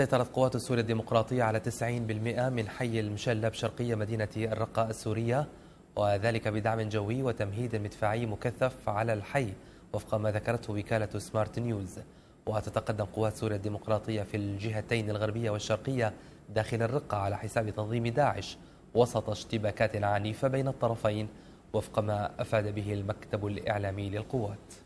سيطرت قوات سوريا الديمقراطية على 90% من حي المشلب شرقية مدينة الرقة السورية وذلك بدعم جوي وتمهيد مدفعي مكثف على الحي وفق ما ذكرته وكالة سمارت نيوز وتتقدم قوات سوريا الديمقراطية في الجهتين الغربية والشرقية داخل الرقة على حساب تنظيم داعش وسط اشتباكات عنيفة بين الطرفين وفق ما أفاد به المكتب الإعلامي للقوات